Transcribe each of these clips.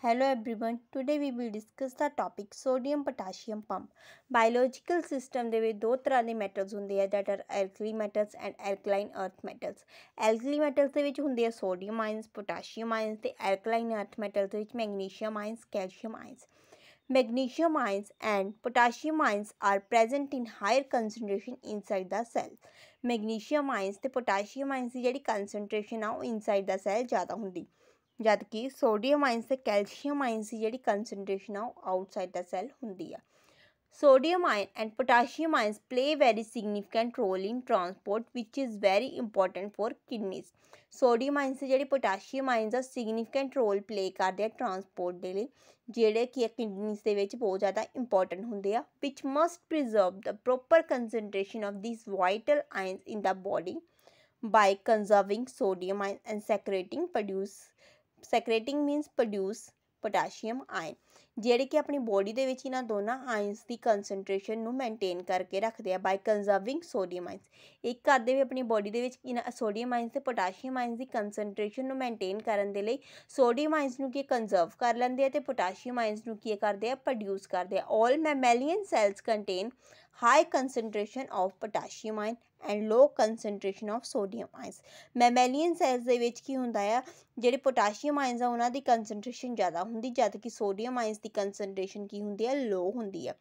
Hello everyone, today we will discuss the topic sodium potassium pump. Biological system de vich do tarah de metals hunde hai that are alkali metals and alkaline earth metals. Alkali metals de vich hunde hai sodium ions, potassium ions te alkaline earth metals de vich magnesium ions, calcium ions. Magnesium ions and potassium ions are present in higher concentration inside the cell. Magnesium ions te potassium ions di jehdi concentration ਆ oh inside the cell zyada hundi ਜਦ ਕਿ sodium ions ਤੇ calcium ions ਦੀ ਜਿਹੜੀ concentration ਆ ਉਹ outside the cell ਹੁੰਦੀ ਆ sodium ion and potassium ions play very significant role in transport ਵਿਚ is very important for kidneys sodium ions ਤੇ ਜਿਹੜੀ ਪੋਟਾਸ਼ੀਅਮ ਆਇਨਸ ਦਾ ਸਿਗਨੀਫੀਕੈਂਟ ਰੋਲ ਪਲੇ ਕਰਦੇ ਆ ਟ੍ਰਾਂਸਪੋਰਟ ਦੇ ਲਈ ਜਿਹੜੇ ਕਿ ਕਿਡਨੀਜ਼ ਦੇ ਵਿੱਚ ਬਹੁਤ ਜ਼ਿਆਦਾ ਇੰਪੋਰਟੈਂਟ ਹੁੰਦੇ ਆ ਵਿਚ must preserve the proper concentration of these vital ions in the body by conserving sodium ion and secreting produce secreting means produce potassium ion ਜਿਹੜੇ ਕਿ ਆਪਣੀ ਬੋਡੀ ਦੇ ਵਿੱਚ ਇਹਨਾਂ ਦੋਨਾਂ ਆਇਨਸ ਦੀ ਕਨਸੈਂਟ੍ਰੇਸ਼ਨ ਨੂੰ ਮੇਨਟੇਨ ਕਰਕੇ ਰੱਖਦੇ ਆ ਬਾਈ ਕੰਜ਼ਰਵਿੰਗ ਸੋਡੀਅਮ ਆਇਨਸ ਇੱਕ ਕਰਦੇ ਵੀ ਆਪਣੀ ਬੋਡੀ ਦੇ ਵਿੱਚ ਇਹਨਾਂ ਸੋਡੀਅਮ ਆਇਨਸ ਤੇ ਪੋਟਾਸ਼ੀਅਮ ਆਇਨਸ ਦੀ ਕਨਸੈਂਟ੍ਰੇਸ਼ਨ ਨੂੰ ਮੇਨਟੇਨ ਕਰਨ ਦੇ ਲਈ ਸੋਡੀਅਮ ਆਇਨਸ ਨੂੰ ਕੀ ਕੰਜ਼ਰਵ ਕਰ ਲੈਂਦੇ ਆ ਤੇ ਪੋਟਾਸ਼ੀਅਮ ਆਇਨਸ ਨੂੰ ਕੀ ਕਰਦੇ ਆ ਪ੍ਰੋਡਿਊਸ ਕਰਦੇ ਆ all mammalian cells contain high concentration of potassium ion and low concentration of sodium ions mammalian cells ਦੇ ਵਿੱਚ ਕੀ ਹੁੰਦਾ ਆ ਜਿਹੜੇ ਪੋਟਾਸ਼ੀਅਮ ਆਇਨਸ ਆ ਉਹਨਾਂ ਦੀ ਕਨਸੈਂਟ੍ਰੇਸ਼ਨ ਜ਼ਿਆਦਾ ਹੁੰਦੀ ਜਦ ਕਿ ਸੋਡੀਅਮ ਆਇਨਸ ਦੀ ਕਨਸੈਂਟ੍ਰੇਸ਼ਨ ਕੀ ਹੁੰਦੀ ਹੈ ਲੋ ਹੁੰਦੀ ਹੈ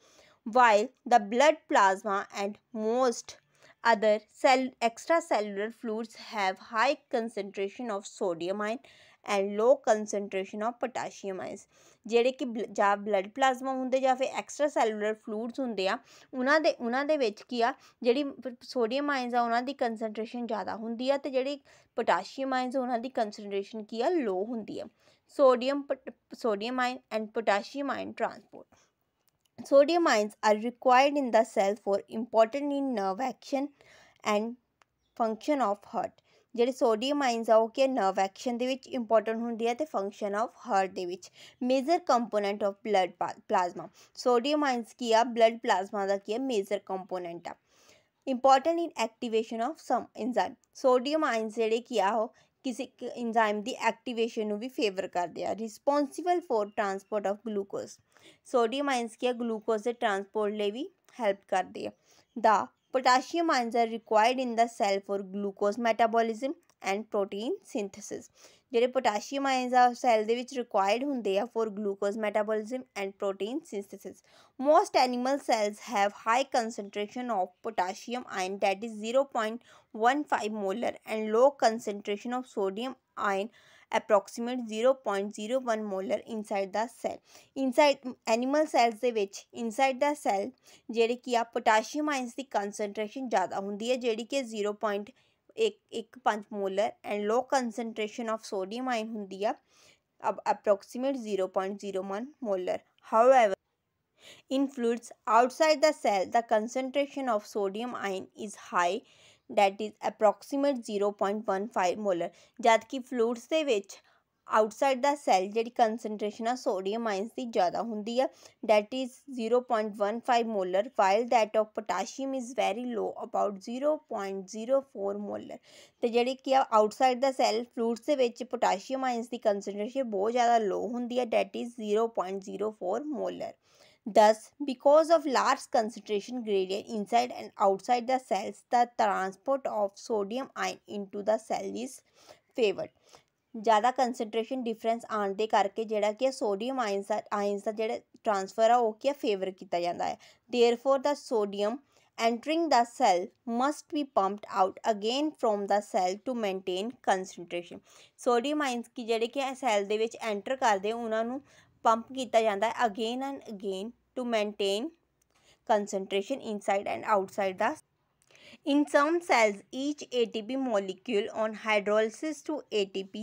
while the blood plasma and most other cell extracellular fluids have high concentration of sodium ion and low concentration of potassium ions ਜਿਹੜੇ ਕਿ ਜਾਂ ਬਲੱਡ ਪਲਾਜ਼ਮਾ ਹੁੰਦੇ ਜਾਂ ਫਿਰ ਐਕਸਟਰਾ ਸੈਲੂਲਰ ਫਲੂਇਡਸ ਹੁੰਦੇ ਆ ਉਹਨਾਂ ਦੇ ਉਹਨਾਂ ਦੇ ਵਿੱਚ ਕੀ ਆ ਜਿਹੜੀ ਸੋਡੀਅਮ ਆਇਨਸ ਆ ਉਹਨਾਂ ਦੀ ਕਨਸੈਂਟ੍ਰੇਸ਼ਨ ਜ਼ਿਆਦਾ ਹੁੰਦੀ ਆ ਤੇ ਜਿਹੜੀ ਪੋਟਾਸ਼ੀਅਮ ਆਇਨਸ ਉਹਨਾਂ ਦੀ ਕਨਸੈਂਟ੍ਰੇਸ਼ਨ ਕੀ ਆ ਲੋ ਹੁੰਦੀ ਆ sodium sodium ion and potassium ion transport sodium ions are required in the cell for important in nerve action and function of heart ਜਿਹੜੇ ਸੋਡੀਅਮ ਆਇਨਸ ਆ ਉਹ ਕਿ ਨਰਵ ਐਕਸ਼ਨ ਦੇ ਵਿੱਚ ਇੰਪੋਰਟੈਂਟ ਹੁੰਦੀ ਹੈ ਤੇ ਫੰਕਸ਼ਨ ਆਫ ਹਾਰਟ ਦੇ ਵਿੱਚ major component of blood plasma sodium ions ਕੀ ਆ ਬਲੱਡ ਪਲਾਜ਼ਮਾ ਦਾ ਕੀ ਹੈ ਮੇਜਰ ਕੰਪੋਨੈਂਟ ਆ important in activation of some enzyme sodium ions ਜਿਹੜੇ ਕੀ ਆ ਉਹ ਕਿਸੇ ਐਨਜ਼ਾਈਮ ਦੀ ਐਕਟੀਵੇਸ਼ਨ ਨੂੰ ਵੀ ਫੇਵਰ ਕਰਦੇ ਆ responsible for transport of glucose sodium ions ਕੀ ਆ ਗਲੂਕੋਜ਼ ਦੇ ਟ੍ਰਾਂਸਪੋਰਟ ਲਈ ਵੀ ਹੈਲਪ ਕਰਦੇ ਆ ਦਾ Potassium ions are required in the cell for glucose metabolism and protein synthesis ਜਿਹੜੇ ਪੋਟਾਸ਼ੀਅਮ ਆਇਨਸ ਆ ਸੈੱਲ ਦੇ ਵਿੱਚ ਰਿਕੁਆਇਰਡ ਹੁੰਦੇ ਆ for glucose metabolism and protein synthesis most animal cells have high concentration of potassium ion that is 0.15 molar and low concentration of sodium ion 0.5 approximate 0.01 molar inside the cell inside animal cells ਦੇ ਵਿੱਚ inside the cell ਜਿਹੜੇ ਕਿ ਆ potassium ions ਦੀ concentration ਜ਼ਿਆਦਾ ਹੁੰਦੀ ਹੈ ਜਿਹੜੀ ਕਿ 0. Molar and low concentration of sodium ion ਹੁੰਦੀ ਆ ਅਬ approximate 0.01 molar however In fluids outside the cell, the concentration of sodium ion is high that is approximate 0.15 molar ਜਦ ਕਿ ਫਲੂਇਡਸ ਦੇ ਵਿੱਚ ਆਊਟਸਾਈਡ ਦਾ ਸੈੱਲ ਜਿਹੜੀ ਕਨਸੈਂਟ੍ਰੇਸ਼ਨ ਆ sodium ions ਦੀ ਜ਼ਿਆਦਾ ਹੁੰਦੀ ਆ that is 0.15 molar while that of potassium is very low about 0.04 molar ਤੇ ਜਿਹੜੀ ਕਿ ਆਊਟਸਾਈਡ ਦਾ ਸੈੱਲ ਫਲੂਇਡਸ ਦੇ ਵਿੱਚ ਪੋਟਾਸ਼ੀਅਮ ਆਇਨਸ ਦੀ ਕਨਸੈਂਟ੍ਰੇਸ਼ਨ ਬਹੁਤ ਜ਼ਿਆਦਾ ਲੋ ਹੁੰਦੀ ਆ that is 0.04 molar Thus, because of large concentration gradient inside and outside the cells, the transport of sodium ion into the cell is favored. ਜ਼ਿਆਦਾ concentration difference ਆਉਣ ਦੇ ਕਰਕੇ ਜਿਹੜਾ ਕਿ sodium ਆਇਨਸ ਆਇਨਸ ਦਾ transfer ਟ੍ਰਾਂਸਫਰ ਆ ਉਹ ਕੀ ਫੇਵਰ ਕੀਤਾ ਜਾਂਦਾ ਹੈ therefore the entering the cell must be pumped out again from the cell to maintain concentration sodium ions ਕੀ ਜਿਹੜੇ ਕਿ cell ਦੇ ਵਿੱਚ ਐਂਟਰ ਕਰਦੇ ਉਹਨਾਂ ਨੂੰ pump ਕੀਤਾ ਜਾਂਦਾ ਹੈ again and again to maintain concentration inside and outside the in some cells each ATP molecule on hydrolysis to ATP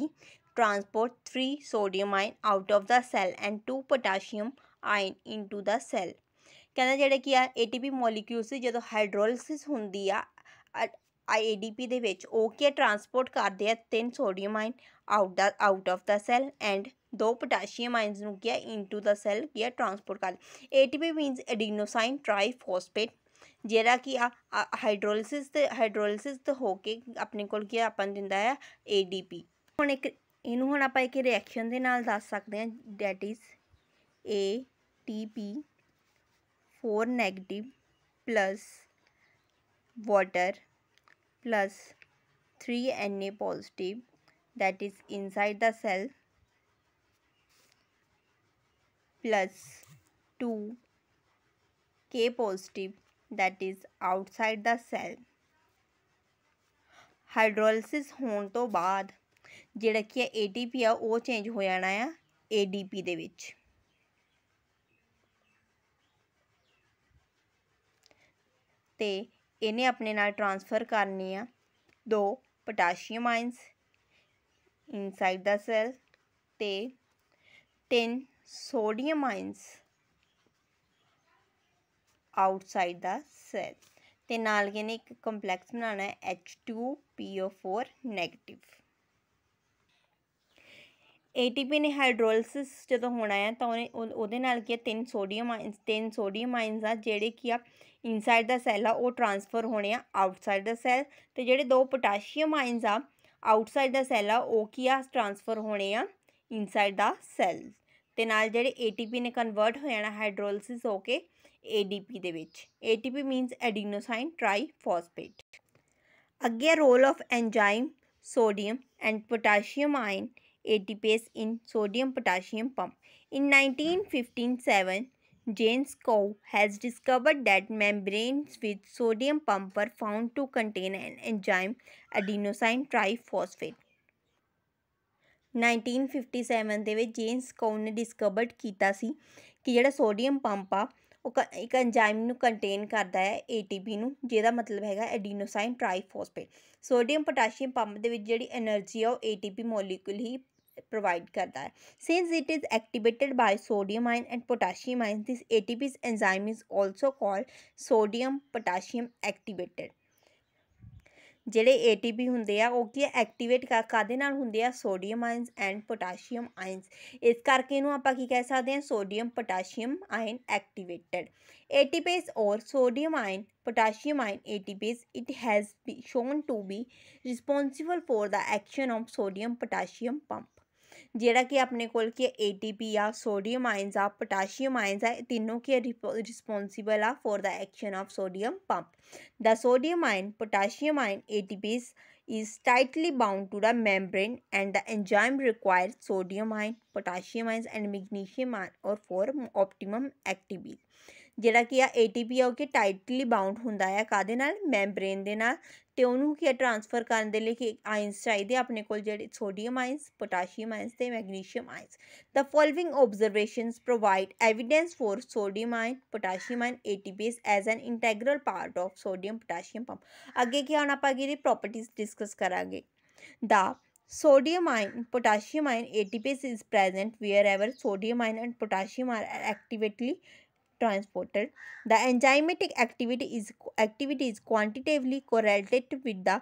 transport 3 sodium ion out of the cell and 2 potassium ion into the cell ਕਹਿੰਦਾ ਜਿਹੜਾ ਕੀ ਆ ATP molecule ਸੀ ਜਦੋਂ ਹਾਈਡਰੋਲਿਸਿਸ ਹੁੰਦੀ ਆ ADP ਦੇ ਵਿੱਚ ਉਹ ਕੀ ਟਰਾਂਸਪੋਰਟ ਕਰਦੇ ਆ 3 sodium ion out the out of the cell and ਦੋ ਪੋਟਾਸ਼ੀਅਮ ਆਇਨਸ ਨੂੰ ਕੀ ਹੈ ਇਨਟੂ ਦਾ ਸੈਲ ਕੀ ਹੈ ਟ੍ਰਾਂਸਪੋਰਟ ਕਰ ਏਟੀਪੀ ਮੀਨਸ ਐਡੀਨੋਸਾਈਨ ਟ੍ਰਾਈਫੋਸਫੇਟ ਜਿਹੜਾ ਕਿ ਆ ਹਾਈਡਰੋਲਿਸਿਸ ਤੇ ਹਾਈਡਰੋਲਿਸਿਸ ਤੇ ਹੋ ਕੇ ਆਪਣੇ ਕੋਲ ਕੀ ਆਪਾਂ ਦਿੰਦਾ ਹੈ ਏਡੀਪੀ ਹੁਣ ਇੱਕ ਇਹਨੂੰ ਹੁਣ ਆਪਾਂ ਇੱਕ ਰਿਐਕਸ਼ਨ ਦੇ ਨਾਲ ਦੱਸ ਸਕਦੇ ਹਾਂ that is A T P 4 negative plus water plus 3 Na positive that is inside the cell plus 2 K positive that is outside the cell hydrolysis ਹੋਣ ਤੋਂ ਬਾਅਦ ਜਿਹੜਾ ਕੀ ਹੈ ATP ਆ ਉਹ ਚੇਂਜ ਹੋ ਜਾਣਾ ਆ ADP ਦੇ ਵਿੱਚ ਤੇ ਇਹਨੇ ਆਪਣੇ ਨਾਲ ਟ੍ਰਾਂਸਫਰ ਕਰਨੀ ਆ ਦੋ potassium ions inside the cell ਤੇ ਤਿੰਨ sodium ions outside the cell ਤੇ ਨਾਲ ਨੇ ਇੱਕ ਕੰਪਲੈਕਸ ਬਣਾਉਣਾ ਹੈ H2PO4 ਨੈਗੇਟਿਵ ATP ਨੇ ਹਾਈਡਰੋਲਿਸਿਸ ਜਦੋਂ ਹੋਣਾ ਹੈ ਤਾਂ ਉਹਨੇ ਉਹਦੇ ਨਾਲ ਕੀ ਤਿੰਨ ਸੋਡੀਅਮ ਆਇਨਸ ਤਿੰਨ ਸੋਡੀਅਮ ਆਇਨਸ ਆ ਜਿਹੜੇ ਕੀ ਆ ਇਨਸਾਈਡ ਦਾ ਸੈੱਲ ਆ ਉਹ ਟ੍ਰਾਂਸਫਰ ਹੋਣੇ ਆ ਆਊਟਸਾਈਡ ਦਾ ਸੈੱਲ ਤੇ ਜਿਹੜੇ ਦੋ ਪੋਟਾਸ਼ੀਅਮ ਆਇਨਸ ਆ ਆਊਟਸਾਈਡ ਦਾ ਸੈੱਲ ਆ ਉਹ ਕੀ ਆ ਟ੍ਰਾਂਸਫਰ ਹੋਣੇ ਆ ਇਨਸਾਈਡ ਦਾ ਸੈੱਲ ਤੇ ਨਾਲ ਜਿਹੜੇ ATP ਨੇ ਕਨਵਰਟ ਹੋ ਜਾਣਾ ਹਾਈਡਰੋਲਿਸਿਸ ਹੋ ਕੇ ADP ਦੇ ਵਿੱਚ ATP means adenosine triphosphate. ਅੱਗੇ role of enzyme sodium and potassium ion ATPase in sodium potassium pump. In 1957, James Cow has discovered that membranes with sodium pump were found to contain an enzyme adenosine triphosphate 1957 ਦੇ ਵਿੱਚ James ਕੌਨ ਨੇ discovered ਕੀਤਾ ਸੀ ਕਿ ਜਿਹੜਾ sodium pump ਆ ਉਹ ਇੱਕ enzyme ਨੂੰ ਕੰਟੇਨ ਕਰਦਾ ਹੈ ਏਟੀਪੀ ਨੂੰ ਜਿਹਦਾ ਮਤਲਬ ਹੈਗਾ adenosine triphosphate sodium potassium pump ਦੇ ਵਿੱਚ ਜਿਹੜੀ એનર્ਜੀ ਆ ਉਹ ਏਟੀਪੀ ਮੋਲੀਕਿਊਲ ਹੀ ਪ੍ਰੋਵਾਈਡ ਕਰਦਾ ਹੈ since it is activated by sodium ion and potassium ion this ATPase enzyme is also called sodium potassium activated ਜਿਹੜੇ ATP ਹੁੰਦੇ ਆ ਉਹ ਕੀ ਐਕਟੀਵੇਟ ਕਾਦੇ ਨਾਲ ਹੁੰਦੇ ਆ sodium ions and potassium ions ਇਸ ਕਰਕੇ ਇਹਨੂੰ ਆਪਾਂ ਕੀ ਕਹਿ ਸਕਦੇ ਆ sodium potassium ion activated ATPase ਔਰ sodium ion potassium ion ATPase it has been shown to be responsible for the action of sodium potassium pump ਜਿਹੜਾ ਕਿ ਆਪਣੇ ਕੋਲ ਕੀ ਹੈ ਏਟੀਪੀ ਆ ਸੋਡੀਅਮ ਆਇਨਸ ਆ ਪੋਟਾਸ਼ੀਅਮ ਆਇਨਸ ਆ ਤਿੰਨੋਂ ਕੀ ਰਿਸਪੌਂਸੀਬਲ ਆ for the action of sodium pump the sodium ion potassium ion ATPase is tightly bound to the membrane and the enzyme required sodium ion, potassium ions and magnesium ion or for optimum activity ਜਿਹੜਾ ਕਿ ਆ ATP ਆ ਉਹ ਕਿ tightly bound ਹੁੰਦਾ ਆ ਕਾਦੇ ਨਾਲ ਮੈਮਬ੍ਰੇਨ ਦੇ ਨਾਲ ਤੇ ਉਹਨੂੰ ਕੀ ਟ੍ਰਾਂਸਫਰ ਕਰਨ ਦੇ ਲਈ ਕਿ ਆਇਨਸ ਚਾਹੀਦੇ ਆਪਣੇ ਕੋਲ ਜਿਹੜੇ ਸੋਡੀਅਮ ਆਇਨਸ ਪੋਟਾਸ਼ੀਅਮ ਆਇਨਸ ਤੇ magnesium ions the following observations provide evidence for sodium ion potassium ion ATPase as an integral part of sodium potassium pump ਅੱਗੇ ਕੀ ਹੁਣ ਆਪਾਂ ਇਹਦੀ ਪ੍ਰੋਪਰਟੀਆਂ ਡਿਸਕਸ ਕਰਾਂਗੇ the ion potassium ion ion is present wherever sodium ion and potassium are actively transported. The enzymatic activity is, activity is quantitatively correlated with the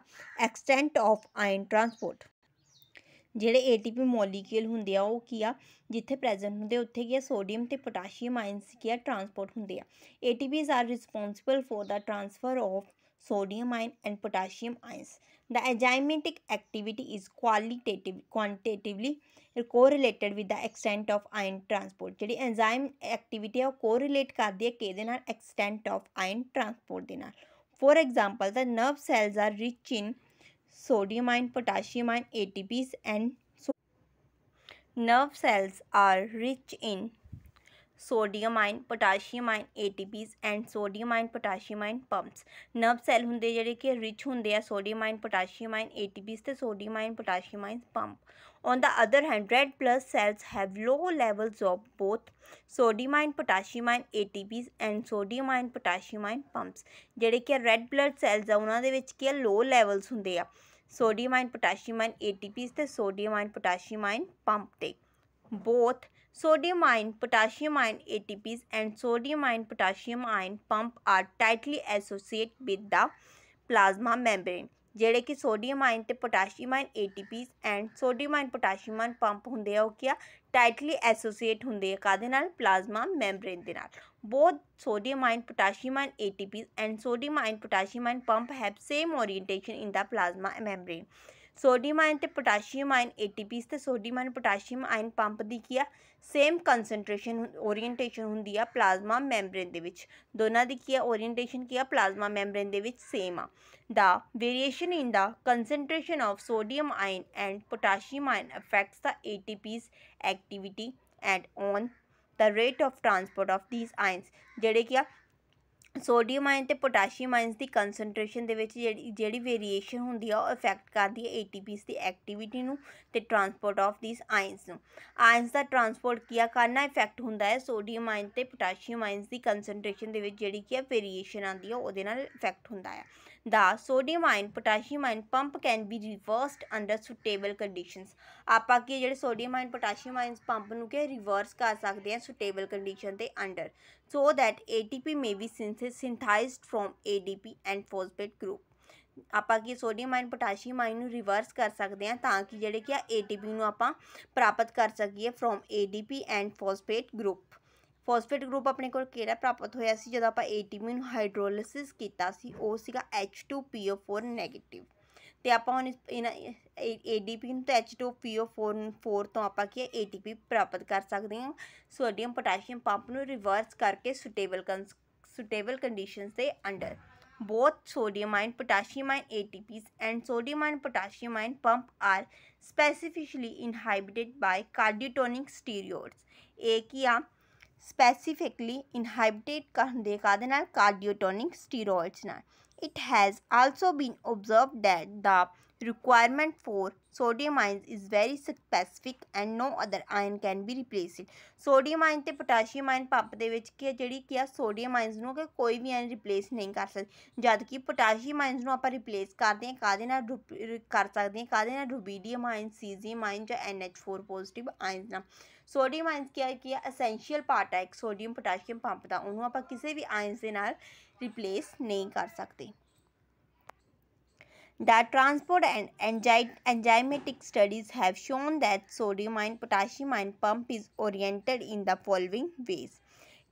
extent of ion transport. ਜਿਹੜੇ ATP molecule ਹੁੰਦੇ ਆ ਉਹ ਕੀ ਆ ਜਿੱਥੇ present ਹੁੰਦੇ ਉੱਥੇ ਕੀ ਆ sodium ਤੇ ਪੋਟਾਸ਼ੀਅਮ ਆਇਨਸ ਕੀ ਆ ਟਰਾਂਸਪੋਰਟ ਹੁੰਦੇ ਆ ATPs are responsible for the transfer of sodium ion and potassium ions. The enzymatic activity is qualitative, quantitatively correlated with the extent of ion transport. ਜਿਹੜੀ enzyme activity is correlate with the extent of ion transport For example, the nerve cells are rich in sodium ion, potassium ion, ATPs and so nerve cells are rich in sodium ion potassium ion ATPase and sodium ion potassium ion pumps nerve cell ਹੁੰਦੇ ਜਿਹੜੇ ਕਿ rich ਹੁੰਦੇ ਆ sodium ion potassium ion ATPase ਤੇ sodium ion potassium ion pump on the other hand red blood cells have low levels of both sodium ion potassium ion ATPs and sodium ion potassium ion pumps ਜਿਹੜੇ ਕਿ red blood cells ਆ ਉਹਨਾਂ ਦੇ ਵਿੱਚ ਕੀ low levels ਹੁੰਦੇ ਆ sodium ion potassium ion ATPs ਤੇ sodium ion potassium ion pump ਤੇ both Sodium ion, potassium ion ATPs and sodium ion potassium ion pump are tightly associated with the plasma membrane. ਜਿਹੜੇ ਕਿ sodium ion ਤੇ potassium ion ATPs and sodium ion potassium ion pump ਹੁੰਦੇ ਆ ਉਹ ਕੀ ਆ tightly associate ਹੁੰਦੇ ਆ ਕਾਦੇ ਨਾਲ ਪਲਾਜ਼ਮਾ ਮੈਂਬ੍ਰੇਨ ਦੇ ਨਾਲ both sodium ion potassium ion ATPs and sodium ion potassium ion pump have same orientation in the plasma membrane sodium ion ਤੇ ਪੋਟਾਸ਼ੀਅਮ ਆਇਨ ATPs ਤੇ sodium ion potassium ion pump ਦੀ ਕੀ ਆ same concentration orientation ਹੁੰਦੀ ਆ plasma membrane ਦੇ ਵਿੱਚ ਦੋਨਾਂ ਦੀ ਕੀ ਆ ਓਰੀਐਂਟੇਸ਼ਨ ਕੀ ਆ ਪਲਾਜ਼ਮਾ ਮੈਂਬਰੇਨ ਦੇ ਵਿੱਚ ਸੇਮ ਆ the variation in the concentration of sodium ion and potassium ion affects the ATPs activity and on the rate of transport of these ions ਜਿਹੜੇ ਕੀ ਆ ਸੋਡੀਅਮ ਆਇਨ ਤੇ ਪੋਟਾਸ਼ੀਅਮ ਆਇਨਸ ਦੀ concentration ਦੇ ਵਿੱਚ ਜਿਹੜੀ ਜਿਹੜੀ ਵੇਰੀਏਸ਼ਨ ਹੁੰਦੀ ਆ ਉਹ ਇਫੈਕਟ ਕਰਦੀ ਹੈ ਏਟੀਪੀਸ ਦੀ ਐਕਟੀਵਿਟੀ ਨੂੰ ਤੇ ਟਰਾਂਸਪੋਰਟ ਆਫ ਥੀਸ ਆਇਨਸ ਨੂੰ ਆਇਨਸ ਦਾ ਟਰਾਂਸਪੋਰਟ ਕੀਆ ਕਰਨਾ ਇਫੈਕਟ ਹੁੰਦਾ ਹੈ ਸੋਡੀਅਮ ਆਇਨ ਤੇ ਪੋਟਾਸ਼ੀਅਮ ਆਇਨਸ ਦੀ ਕਨਸੈਂਟ੍ਰੇਸ਼ਨ ਦੇ ਵਿੱਚ ਜਿਹੜੀ ਕੀ ਹੈ ਵੇਰੀਏਸ਼ਨ ਆਉਂਦੀ ਆ ਉਹਦੇ ਨਾਲ ਇਫੈਕਟ ਹੁੰਦਾ ਹੈ The sodium ion, potassium ion pump can be reversed under suitable conditions. ਆਪਾਂ ਕੀ ਜਿਹੜੇ sodium ion, potassium ions pump ਨੂੰ ਕੇ reverse ਕਰ ਸਕਦੇ ਹਾਂ suitable condition ਦੇ under so that ATP may be synthesized from ADP and phosphate group. ਆਪਾਂ ਕੀ sodium ion potassium ion ਨੂੰ ਰਿਵਰਸ ਕਰ ਸਕਦੇ ਹਾਂ ਤਾਂ ਕਿ ਜਿਹੜੇ ਕਿ ਆ ਏਟੀਪੀ ਨੂੰ ਆਪਾਂ ਪ੍ਰਾਪਤ ਕਰ ਸਕੀਏ from ADP and phosphate group phosphate group अपने को प्राप्त होया जो आप एटीमिन हाइड्रोलिसिस किया H two P O four negative तो आप ए डी पी तो H two P O four four तो आप ए टी पी प्राप्त कर सकते हैं सोडियम पोटाशियम पंप में रिवर्स करके सुटेबल कं सुटेबल कंडीशन के under both sodium ion potassium ion ATPase and sodium ion potassium ion pump are specifically inhibited by cardiotonic steroids एक या specifically inhibited cardiac cardiotonic steroids. It has also been observed that the requirement for sodium ions is very specific and no other ion can be replaced sodium ion te potassium ion pump de vich ki ਜਿਹੜੀ ਕੀ ਆ sodium ions nu ਕਿ ਕੋਈ ਵੀ ion replace ਨਹੀਂ ਕਰ ਸਕਦਾ ਜਦ ਕਿ potassium ions nu apan replace karde ਹਾਂ ਕਾਦੇ ਨਾਲ kar sakde ਹਾਂ ਕਾਦੇ ਨਾਲ rubidium ion cesium ion ਜਾਂ NH4 positive ions ਨਾਲ ਸੋਡੀਅਮ ਆਇਨਸ ਕੀ ਹੈ ਕਿ ਐਸੈਂਸ਼ੀਅਲ ਪਾਰਟ ਹੈ ਇੱਕ ਸੋਡੀਅਮ ਪੋਟਾਸ਼ੀਅਮ ਪੰਪ ਦਾ ਉਹਨੂੰ ਆਪਾਂ ਕਿਸੇ ਵੀ ਆਇਨਸ ਦੇ ਨਾਲ ਰਿਪਲੇਸ ਨਹੀਂ ਕਰ ਸਕਦੇ that transport and enzymatic studies have shown that sodium ion potassium ion pump is oriented in the following ways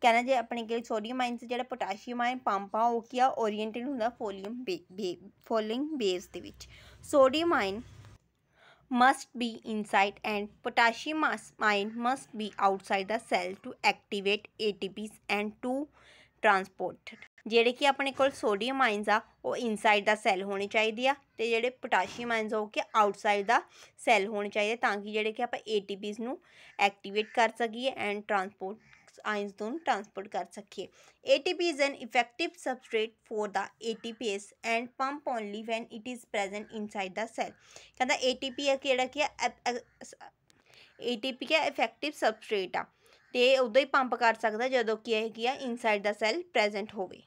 ਕਹਿੰਦਾ ਜੇ ਆਪਣੇ ਕੋਲ ਸੋਡੀਅਮ ਆਇਨ ਜਿਹੜਾ ਪੋਟਾਸ਼ੀਅਮ ਆਇਨ ਪੰਪ ਆ ਉਹ ਕੀ ਆ ਓਰੀਐਂਟਡ ਹੁੰਦਾ ਫੋਲੀਅਮ ਫੋਲਿੰਗ ਬੇਸ ਦੇ ਵਿੱਚ sodium ion must be inside and potassium ion must be outside the cell to activate ATPs and to transport ਜਿਹੜੇ ਕਿ ਆਪਣੇ ਕੋਲ ਸੋਡੀਅਮ ਆਇਨਸ ਆ ਉਹ ਇਨਸਾਈਡ ਦਾ ਸੈਲ ਹੋਣੇ ਚਾਹੀਦੇ ਆ ਤੇ ਜਿਹੜੇ ਪੋਟਾਸ਼ੀਅਮ ਆਇਨਸ ਹੋ ਕੇ ਆਊਟਸਾਈਡ ਦਾ ਸੈਲ ਹੋਣੇ ਚਾਹੀਦੇ ਤਾਂ ਕਿ ਜਿਹੜੇ ਕਿ ਆਪਾਂ ਏਟੀਪੀਜ਼ ਨੂੰ ਐਕਟੀਵੇਟ ਕਰ ਸਕੀਏ ਐਂਡ ਟਰਾਂਸਪੋਰਟ ions transport ਕਰ ਸਕੀਏ ATP is an effective substrate for the ATPase and pump only when it is present inside the cell ਕਹਿੰਦਾ ATP ਹੈ ਕਿਹੜਾ ਕੀ ਹੈ ATP ਕੀ ਇਫੈਕਟਿਵ ਸਬਸਟ੍ਰੇਟ ਆ ਤੇ ਉਦੋਂ ਹੀ ਪੰਪ ਕਰ ਸਕਦਾ ਜਦੋਂ ਕਿ ਇਹ ਕੀ ਆ ਇਨਸਾਈਡ ਦਾ ਸੈੱਲ ਪ੍ਰੈਜ਼ੈਂਟ ਹੋਵੇ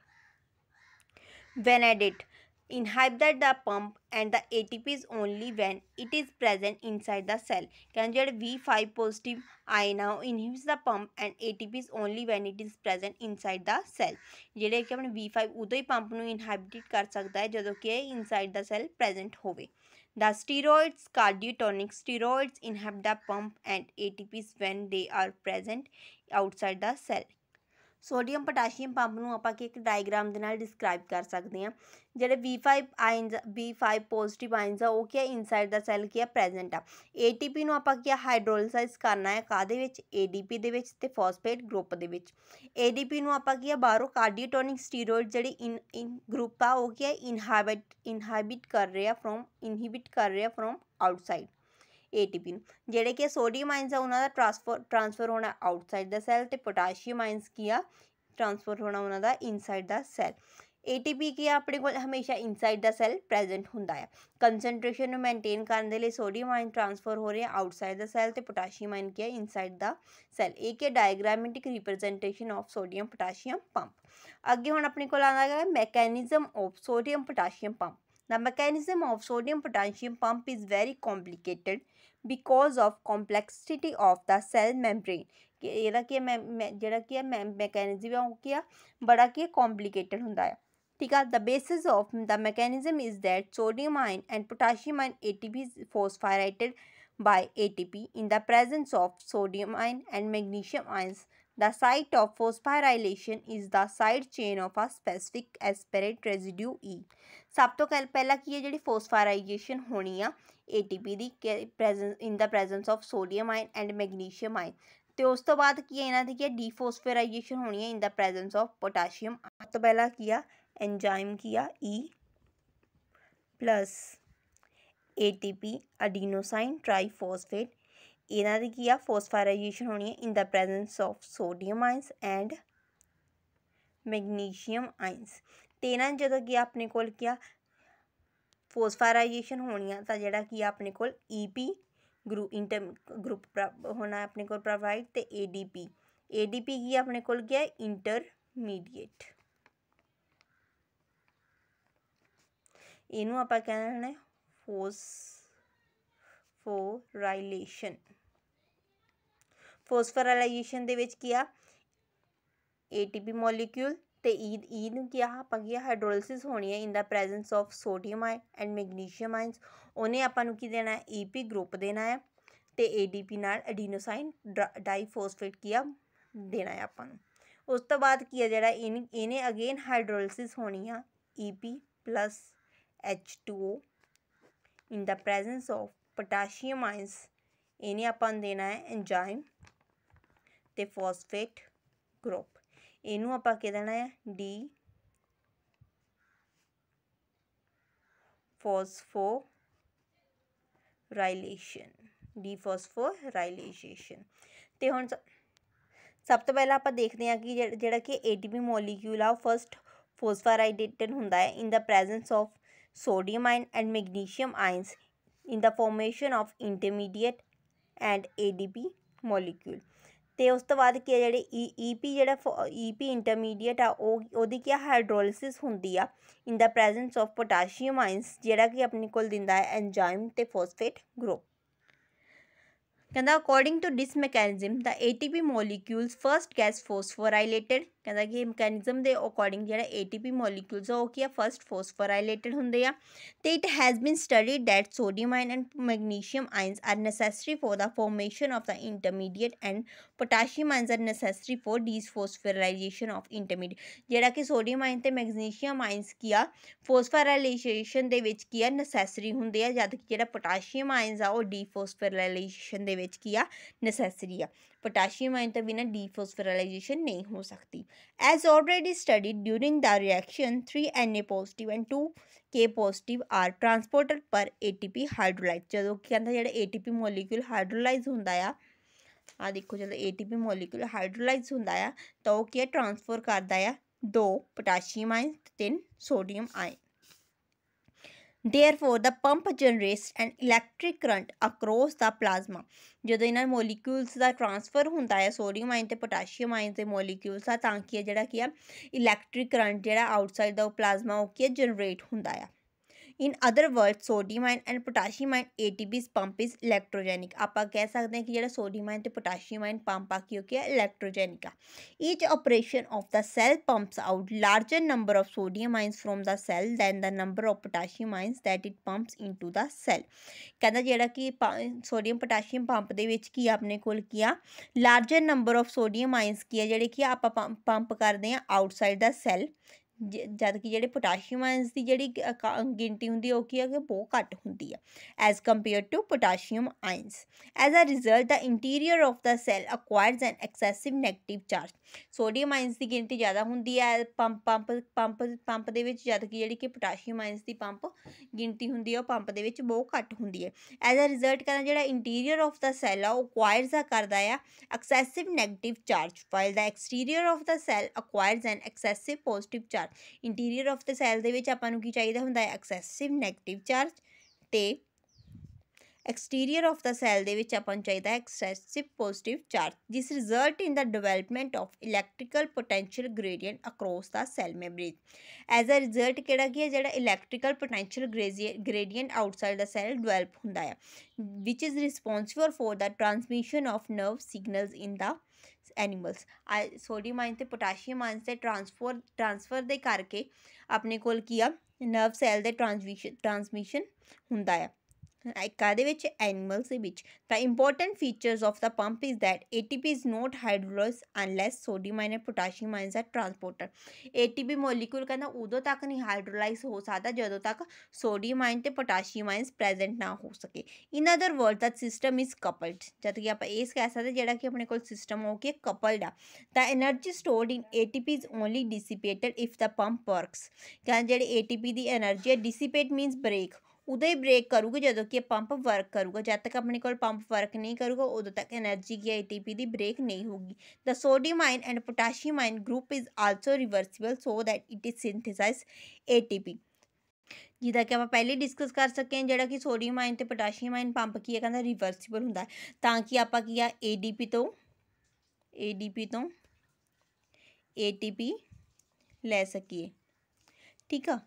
ਵੈਨੇਡਿਟ Inhibit the pump and the ATP is only when it is present inside the cell. Conjugate V5 positive I now inhibits the pump and ATP is only when it is present inside the cell. ਜਿਹੜੇ ਕਿ ਆਪਣੇ V5 ਉਦੋਂ ਹੀ pump ਨੂੰ ਇਨਹਿਬਿਟ ਕਰ ਸਕਦਾ ਹੈ ਜਦੋਂ ਕਿ ਇਨਸਾਈਡ ਦਾ ਸੈਲ ਪ੍ਰੈਜ਼ੈਂਟ ਹੋਵੇ The steroids, cardiotonic steroids inhibit the pump and ATPs when they are present outside the cell. Sodium potassium pump ਨੂੰ ਆਪਾਂ ਕਿ ਇੱਕ ਡਾਇਗਰਾਮ ਦੇ ਨਾਲ ਡਿਸਕ੍ਰਾਈਬ ਕਰ ਸਕਦੇ ਹਾਂ ਜਿਹੜੇ B5 ions B5 positive ions ਆ ਉਹ ਕੀ ਇਨਸਾਈਡ ਦਾ ਸੈੱਲ ਕੀ ਹੈ ਪ੍ਰੈਜ਼ੈਂਟ ਆ ATP ਨੂੰ ਆਪਾਂ ਕੀ ਹਾਈਡਰੋਲਾਈਜ਼ ਕਰਨਾ ਹੈ ਕਾਦੇ ਵਿੱਚ ADP ਦੇ ਵਿੱਚ ਤੇ ਫਾਸਫੇਟ ਗਰੁੱਪ ਦੇ ਵਿੱਚ ADP ਨੂੰ ਆਪਾਂ ਕੀ ਬਾਹਰੋਂ ਕਾਰਡੀਓਟੋਨਿਕ ਸਟੀਰੋਇਡ ਜਿਹੜੀ ਇਨ ਗਰੁੱਪ ਆ ਉਹ ਕੀ ਇਨਹਿਬਿਟ ਇਨਹਿਬਿਟ ਕਰ ਰਿਹਾ ਫਰੋਮ ਇਨਹਿਬਿਟ ਕਰ ਰਿਹਾ ਫਰੋਮ ਆਊਟਸਾਈਡ ATP ਜਿਹੜੇ ਕਿ ਸੋਡੀਅਮ ਆਇਨਸ ਆ ਉਹਨਾਂ ਦਾ ਟ੍ਰਾਂਸਫਰ ਟ੍ਰਾਂਸਫਰ ਹੋਣਾ ਆਊਟਸਾਈਡ ਦਾ ਸੈੱਲ ਤੇ ਪੋਟਾਸ਼ੀਅਮ ਆਇਨਸ ਕੀ ਆ ਟ੍ਰਾਂਸਫਰ ਹੋਣਾ ਉਹਨਾਂ ਦਾ ਇਨਸਾਈਡ ਦਾ ਸੈੱਲ ਏਟੀਪੀ ਕੀ ਆਪਣੇ ਕੋਲ ਹਮੇਸ਼ਾ ਇਨਸਾਈਡ ਦਾ ਸੈੱਲ ਪ੍ਰੈਜ਼ੈਂਟ ਹੁੰਦਾ ਹੈ ਕਨਸੈਂਟ੍ਰੇਸ਼ਨ ਨੂੰ ਮੇਨਟੇਨ ਕਰਨ ਦੇ ਲਈ ਸੋਡੀਅਮ ਆਇਨ ਟ੍ਰਾਂਸਫਰ ਹੋ ਰਿਹਾ ਆਊਟਸਾਈਡ ਦਾ ਸੈੱਲ ਤੇ ਪੋਟਾਸ਼ੀਅਮ ਆਇਨ ਕੀ ਹੈ ਇਨਸਾਈਡ ਦਾ ਸੈੱਲ ਇਹ ਕੀ diagrammatic representation of sodium potassium pump ਅੱਗੇ ਹੁਣ ਆਪਣੇ ਕੋਲ ਆਣਾ ਹੈ mechanism of sodium potassium pump The mechanism of sodium potassium pump is very complicated because of complexity of the cell membrane ਕਿ ਇਹਦਾ ਕੀ ਹੈ ਜਿਹੜਾ ਕੀ ਹੈ ਮੈਕੈਨਿਜ਼ਮ ਉਹ ਕੀ ਆ ਬੜਾ ਕੀ ਕੰਪਲਿਕੇਟਡ ਹੁੰਦਾ ਹੈ ਠੀਕ ਆ the basis of the mechanism is that sodium ion and potassium ion ATP is phosphorylated by ATP in the presence of sodium ion and magnesium ions the site of phosphorylation is the side chain of a specific aspirate residue E ਸਭ ਤੋਂ ਪਹਿਲਾਂ ਕੀ ਹੈ ਜਿਹੜੀ phosphorylation ਹੋਣੀ ਆ A T P की presence in the presence of sodium ion and magnesium ion तो उस तो बाद की है इन्हों की डीफोसफेराइजेशन होनी है in the presence of potassium तो पहला किया एंजाइम की E plus A T P adenosine triphosphate in की आ फोसफाराइजेशन होनी है in the presence of sodium ions and magnesium ions तो इन्हें जो किया अपने को ਫੋਸਫਾਰਾਈਜੇਸ਼ਨ ਆ ਤਾਂ ਜਿਹੜਾ ਕੀ ਆਪਣੇ ਕੋਲ EP e group inter group ਹੋਣਾ ਆਪਣੇ ਕੋਲ ਪ੍ਰੋਵਾਈਡ ਤੇ ਏਡੀਪੀ ਏਡੀਪੀ ਕੀ ਆਪਣੇ ਕੋਲ ਗਿਆ ਇੰਟਰਮੀਡੀਏਟ ਇਹਨੂੰ ਆਪਾਂ ਕਹਿਣਾ ਹੈ ਫੋਸ ਫੋਰਾਈਲੇਸ਼ਨ ਫੋਸਫੋਰਾਈਲੇਸ਼ਨ ਦੇ ਵਿੱਚ ਕੀ ਆ ਏਟੀਪੀ ਮੋਲੀਕਿਊਲ ਤੇ ਈ ਈ ਨੂੰ क्या ਆਪਾਂ ਹਾਈਡਰੋਲਿਸਿਸ ਹੋਣੀ ਹੈ in the presence of sodium and magnesium ions ਉਹਨੇ ਆਪਾਂ ਨੂੰ ਕੀ ਦੇਣਾ ਹੈ ਈਪੀ ਗਰੁੱਪ ਦੇਣਾ ਹੈ ਤੇ ਏਡੀਪੀ ਨਾਲ ਐਡੀਨੋਸਾਈਨ ਡਾਈਫੋਸਫੇਟ ਕੀਆ ਦੇਣਾ ਹੈ ਆਪਾਂ ਨੂੰ ਉਸ ਤੋਂ ਬਾਅਦ ਕੀ ਹੈ ਜਿਹੜਾ ਇਨ ਇਹਨੇ ਅਗੇਨ ਹਾਈਡਰੋਲਿਸਿਸ ਹੋਣੀ ਆ EP plus H2O in the presence of potassium ions ਇਹਨੇ ਆਪਾਂ ਨੂੰ ਦੇਣਾ ਹੈ ਐਂਜ਼ਾਈਮ ਤੇ ਫਾਸਫੇਟ ਗਰੁੱਪ ਇਹਨੂੰ ਆਪਾਂ ਕੀ ਦੇਣਾ ਹੈ ਡੀ ਡੀ ਫੋਸਫੋਰਾਈਲੇਸ਼ਨ ਤੇ ਹੁਣ ਸਭ ਤੋਂ ਪਹਿਲਾਂ ਆਪਾਂ ਦੇਖਦੇ ਹਾਂ ਕਿ ਜਿਹੜਾ ਕਿ ਏਟੀਪੀ ਮੋਲੀਕਿਊਲ ਆ ਫਰਸਟ ਫੋਸਫੋਰਾਈਡੇਟਨ ਹੁੰਦਾ ਹੈ in the presence of sodium ion and magnesium ions in the formation of intermediate and ADP molecule ਤੇ ਉਸ ਤੋਂ ਬਾਅਦ ਕੀ ਹੈ ਜਿਹੜੇ ਈਪੀ e, e ਜਿਹੜਾ ਈਪੀ ਇੰਟਰਮੀਡੀਏਟ e ਆ ਉਹ ਉਹਦੀ ਕੀ ਹਾਈਡਰੋਲਿਸਿਸ ਹੁੰਦੀ ਆ in the presence of potassium ions ਜਿਹੜਾ ਕਿ ਆਪਣੇ ਕੋਲ ਦਿੰਦਾ ਹੈ ਐਂਜ਼ਾਈਮ ਤੇ ਫਾਸਫੇਟ ਗਰੁੱਪ ਕਹਿੰਦਾ according to this mechanism the ATP molecules first gets phosphorylated ਕਹਿੰਦਾ ਕਿ ਮੈਕੈਨਿਜ਼ਮ ਦੇ ਅਕੋਰਡਿੰਗ ਜਿਹੜਾ ATP ਮੋਲੀਕਿਊਲਸ ਆ ਉਹ ਕੀ ਆ ਫਰਸਟ ਫੋਸਫੋਰਾਈਲੇਟਡ ਹੁੰਦੇ ਆ ਤੇ it has been studied that sodium ion and magnesium ions are necessary for the formation of the intermediate and potassium ions are necessary for dephosphorylation of intermediate ਜਿਹੜਾ ਕਿ sodium ion ਤੇ magnesium ions ਕੀ ਆ phosphorylation ਦੇ ਵਿੱਚ ਕੀ ਆ necessary ਹੁੰਦੇ ਆ ਜਦ ਕਿ ਜਿਹੜਾ ਪੋਟਾਸ਼ੀਅਮ ਆਇਨਸ ਆ ਉਹ ਡੀਫੋਸਫੋਰਾਈਲੇਸ਼ਨ ਦੇ ਵਿੱਚ ਕੀ ਆ ਨੈਸੈਸਰੀ ਆ पोटाशियम आयन के बिना डीफोस्फोराइजेशन नहीं हो सकती as already studied during the reaction three N A positive and two K positive are transporter पर ए टी पी हाइड्रोलाइज जो कि कहते जो A T P molecule hydrolyse हों देखो ਆ ਦੇਖੋ ਜਦੋਂ ATP ਮੋਲੀਕਿਊਲ ਹਾਈਡਰੋਲਾਈਜ਼ ਹੁੰਦਾ ਆ ਤਾਂ ਉਹ ਕੀ ਟ੍ਰਾਂਸਫਰ ਕਰਦਾ ਆ ਦੋ ਪੋਟਾਸ਼ੀਅਮ ਆਇਨ ਤੇ Therefore, the pump generates an electric current across the plasma ਜਦੋਂ ਇਹਨਾਂ ਮੋਲੀਕਿਊਲਸ ਦਾ ਟ੍ਰਾਂਸਫਰ ਹੁੰਦਾ ਹੈ ਸੋਡੀਅਮ ਆਇਨ ਤੇ ਪੋਟਾਸ਼ੀਅਮ ਆਇਨ ਦੇ ਮੋਲੀਕਿਊਲਸ ਆ ਤਾਂ ਕਿ ਜਿਹੜਾ ਕੀ ਆ ਇਲੈਕਟ੍ਰਿਕ ਕਰੰਟ ਜਿਹੜਾ ਆਊਟਸਾਈਡ ਦਾ ਪਲਾਜ਼ਮਾ ਉਹ ਕੀ ਜਨਰੇਟ ਹੁੰਦਾ ਆ in other word sodium ion and potassium ion ATPase pump is electrogenic ਆਪਾਂ ਕਹਿ ਸਕਦੇ ਹਾਂ ਕਿ ਜਿਹੜਾ ਸੋਡੀਅਮ ਆਇਨ ਤੇ ਪੋਟਾਸ਼ੀਅਮ ਆਇਨ ਪੰਪ ਆ ਕਿਉਂ ਕਿ ਇਲੈਕਟ੍ਰੋਜੈਨਿਕ ਆ each operation of the cell pumps out larger number of sodium ions from the cell than the number of potassium ions that it pumps into the cell ਕਹਿੰਦਾ ਜਿਹੜਾ ਕਿ sodium potassium pump ਦੇ ਵਿੱਚ ਕੀ ਆਪਣੇ ਕੋਲ ਕੀ ਆ larger number of sodium ions ਕੀ ਆ ਜਿਹੜੇ ਕਿ ਆਪਾਂ ਪੰਪ ਕਰਦੇ ਆ ਆਊਟਸਾਈਡ ਦਾ ਸੈਲ ਜਦ ਕਿ ਜਿਹੜੇ ਪੋਟਾਸ਼ੀਅਮ ਆਇਨਸ ਦੀ ਜਿਹੜੀ ਗਿਣਤੀ ਹੁੰਦੀ ਹੈ ਉਹ ਕੀ ਹੈ ਕਿ ਬਹੁਤ ਘੱਟ ਹੁੰਦੀ ਹੈ as compare to potassium ions as a result the interior of the cell acquires an excessive negative charge sodium ions ਦੀ ਗਿਣਤੀ ਜ਼ਿਆਦਾ ਹੁੰਦੀ ਹੈ ਪੰਪ ਪੰਪ ਪੰਪ ਪੰਪ ਦੇ ਵਿੱਚ ਜਦ ਕਿ ਜਿਹੜੀ ਕਿ ਪੋਟਾਸ਼ੀਅਮ ਆਇਨਸ ਦੀ ਪੰਪ ਗਿਣਤੀ ਹੁੰਦੀ ਹੈ ਉਹ ਪੰਪ ਦੇ ਵਿੱਚ ਬਹੁਤ ਘੱਟ ਹੁੰਦੀ ਹੈ ਐਜ਼ ਅ ਰਿਜ਼ਲਟ ਕਰਨਾ ਜਿਹੜਾ ਇੰਟੀਰੀਅਰ ਆਫ ਦਾ ਸੈਲ ਆ ਉਹ ਅਕਵਾਇਰਸ ਆ ਕਰਦਾ ਆ excessive negative charge while the exterior of the cell acquires an excessive positive charge charge interior of the cell ਦੇ ਵਿੱਚ ਆਪਾਂ ਨੂੰ ਕੀ ਚਾਹੀਦਾ ਹੁੰਦਾ ਹੈ ਐਕਸੈਸਿਵ ਨੈਗੇਟਿਵ ਚਾਰਜ ਤੇ ਐਕਸਟੀਰੀਅਰ ਆਫ ਦਾ ਸੈੱਲ ਦੇ ਵਿੱਚ ਆਪਾਂ ਨੂੰ ਚਾਹੀਦਾ ਹੈ ਐਕਸੈਸਿਵ ਪੋਜ਼ਿਟਿਵ ਚਾਰਜ ਜਿਸ result in the development of electrical potential gradient across the cell membrane as a result ਕਿਹੜਾ ਕੀ ਹੈ ਜਿਹੜਾ electrical potential gradient outside the cell develop ਹੁੰਦਾ ਹੈ which is responsible for the transmission of nerve signals in the animals sodium ion ਤੇ potassium ion ਦੇ transfer transfer ਦੇ ਕਰਕੇ ਆਪਣੇ ਕੋਲ ਕੀ ਆ ਨਰਵ ਸੈੱਲ ਦੇ ਟ੍ਰਾਂਸਮਿਸ਼ਨ ਟ੍ਰਾਂਸਮਿਸ਼ਨ ਹੁੰਦਾ ਆ like ਦੇ ਵਿੱਚ ਐਨੀਮਲਸ ਦੇ ਵਿੱਚ ਤਾਂ important features of the pump is that ATP is not hydrolyse unless sodium ion potassium ions are transported ATP molecule ਕਹਿੰਦਾ ਉਦੋਂ ਤੱਕ ਨਹੀਂ ਹਾਈਡਰੋਲਾਈਜ਼ ਹੋ ਸਕਦਾ ਜਦੋਂ ਤੱਕ ਸੋਡੀਅਮ ਆਇਨ ਤੇ ਪੋਟਾਸ਼ੀਅਮ ਆਇਨਸ ਪ੍ਰੈਜ਼ੈਂਟ ਨਾ ਹੋ ਸਕੇ in other word that system is coupled ਜਦ ਕਿ ਆਪਾਂ ਇਹ ਕਹਿ ਸਕਦੇ ਜਿਹੜਾ ਕਿ ਆਪਣੇ ਕੋਲ ਸਿਸਟਮ ਹੋ ਕੇ ਕਪਲਡ ਆ ਤਾਂ energy stored in ATP is only dissipated if the pump works ਕਹਿੰਦਾ ਜਿਹੜੀ ਏਟੀਪੀ ਦੀ એનર્ਜੀ ਹੈ ਡਿਸਿਪੇਟ ਮੀਨਸ ਬ੍ਰੇਕ ਉਦੋਂ ਹੀ ਬ੍ਰੇਕ ਕਰੂਗਾ ਜਦੋਂ ਕਿ ਪੰਪ ਵਰਕ ਕਰੂਗਾ ਜਦ ਤੱਕ ਆਪਣੇ ਕੋਲ ਪੰਪ ਵਰਕ ਨਹੀਂ ਕਰੂਗਾ ਉਦੋਂ ਤੱਕ એનર્ਜੀ ਕੀ ATP ਦੀ ਬ੍ਰੇਕ ਨਹੀਂ ਹੋਗੀ the sodium ion and potassium ion group is also reversible so that it is synthesize ATP ਜਿਹਦਾ ਕਿ ਆਪਾਂ ਪਹਿਲੇ ਡਿਸਕਸ ਕਰ ਸਕੇ ਜਿਹੜਾ ਕਿ ਸੋਡੀਅਮ ਆਇਨ ਤੇ ਪੋਟਾਸ਼ੀਅਮ ਆਇਨ ਪੰਪ ਕੀ ਹੈ ਕਹਿੰਦਾ ਰਿਵਰਸੀਬਲ ਹੁੰਦਾ ਤਾਂ ਕਿ ਆਪਾਂ ਕੀ ਆ ADP ਤੋਂ ADP ਤੋਂ ATP ਲੈ ਸਕੀਏ ਠੀਕ ਆ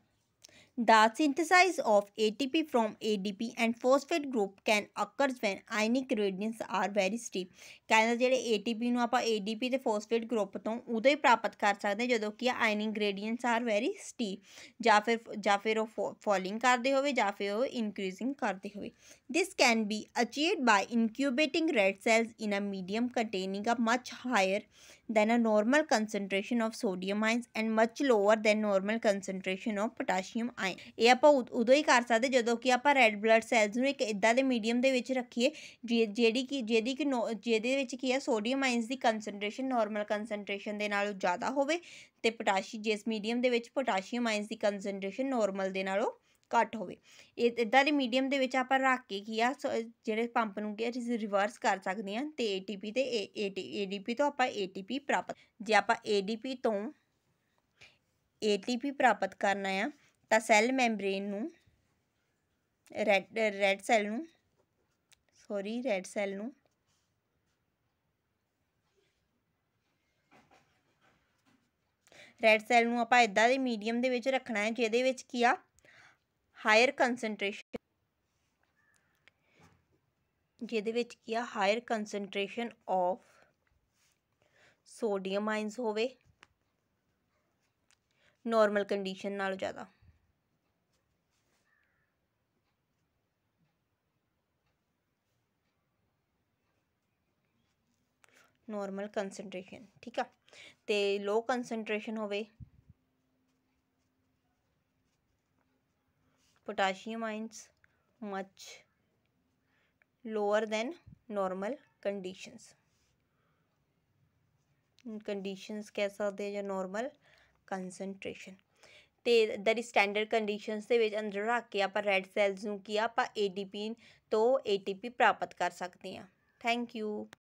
The synthesis of ATP from ADP and phosphate group can occur when ionic gradients are very steep ਕਹਿੰਦਾ ਜਿਹੜੇ ATP ਨੂੰ ਆਪਾਂ ADP ਤੇ ਫਾਸਫੇਟ ਗਰੁੱਪ ਤੋਂ ਉਦੋਂ ਹੀ ਪ੍ਰਾਪਤ ਕਰ ਸਕਦੇ ਜਦੋਂ ਕਿ ionic gradients are very steep. ਜਾਂ ਫਿਰ ਜਾਂ ਫਿਰ ਉਹ ਫਾਲਿੰਗ ਕਰਦੇ ਹੋਵੇ ਜਾਂ ਫਿਰ ਉਹ ਇਨਕਰੀਜ਼ਿੰਗ ਕਰਦੇ ਹੋਵੇ this can be achieved by incubating red cells in a medium containing a much higher than a normal concentration of sodium ions and much lower than normal concentration of potassium ion ਇਹ ਆਪਾਂ ਉਦੋਂ ਹੀ ਕਰ ਸਕਦੇ ਜਦੋਂ ਕਿ ਆਪਾਂ red blood cells ਨੂੰ ਇੱਕ ਇਦਾਂ ਦੇ ਮੀਡੀਅਮ ਦੇ ਵਿੱਚ ਰੱਖੀਏ ਜਿਹੜੀ ਕਿ ਜਿਹਦੀ ਕਿ ਜਿਹਦੇ ਵਿੱਚ ਕੀ ਹੈ ਸੋਡੀਅਮ ਆਇਨਸ ਦੀ ਕਨਸੈਂਟ੍ਰੇਸ਼ਨ ਨਾਰਮਲ ਕਨਸੈਂਟ੍ਰੇਸ਼ਨ ਦੇ ਨਾਲੋਂ ਜ਼ਿਆਦਾ ਹੋਵੇ ਤੇ ਪੋਟਾਸ਼ੀ ਜਿਸ ਮੀਡੀਅਮ ਦੇ ਵਿੱਚ ਪੋਟਾਸ਼ੀਅਮ ਆਇਨਸ ਦੀ ਕਨਸੈਂਟ੍ਰੇਸ਼ਨ ਨਾਰਮਲ ਦੇ ਨਾਲੋਂ ਘੱਟ ਹੋਵੇ ਇਹ ਇਦਾਂ ਦੇ ਮੀਡੀਅਮ ਦੇ ਵਿੱਚ ਆਪਾਂ ਰੱਖ ਕੇ ਕੀ ਆ ਜਿਹੜੇ ਪੰਪ ਨੂੰ ਕੀ ਰਿਵਰਸ ਕਰ ਸਕਦੇ ਆ ਤੇ ਏਟੀਪੀ ਤੇ ਏਡੀਪੀ ਤੋਂ ਆਪਾਂ ਏਟੀਪੀ ਪ੍ਰਾਪਤ ਜੇ ਆਪਾਂ ਏਡੀਪੀ ਤੋਂ ਏਟੀਪੀ ਪ੍ਰਾਪਤ ਕਰਨਾ ਆ ਤਾਂ ਸੈੱਲ ਮੈਂਬਰੇਨ ਨੂੰ ਰੈਡ ਰੈਡ ਸੈੱਲ ਨੂੰ ਸੌਰੀ ਰੈਡ ਸੈੱਲ ਨੂੰ ਰੈਡ ਸੈੱਲ ਨੂੰ ਆਪਾਂ ਇਦਾਂ ਦੇ ਮੀਡੀਅਮ ਦੇ ਵਿੱਚ ਰੱਖਣਾ ਹੈ ਜਿਹਦੇ ਵਿੱਚ ਕੀ ਆ ਹਾਇਰ ਕਨਸੈਂਟ੍ਰੇਸ਼ਨ ਜਿਹਦੇ ਵਿੱਚ ਕੀ ਆ higher concentration of sodium ions ਹੋਵੇ ਨਾਰਮਲ ਕੰਡੀਸ਼ਨ ਨਾਲੋਂ ਜ਼ਿਆਦਾ ਨਾਰਮਲ ਕਨਸੈਂਟ੍ਰੇਸ਼ਨ ਠੀਕ ਆ ਤੇ ਲੋ ਕਨਸੈਂਟ੍ਰੇਸ਼ਨ ਹੋਵੇ potassium ions much lower than normal conditions conditions ਕਹਿ sakde ya normal concentration ਤੇ is standard conditions de vich andar rakh ke apa red cells nu ki apa adp to atp prapt kar sakde ha thank you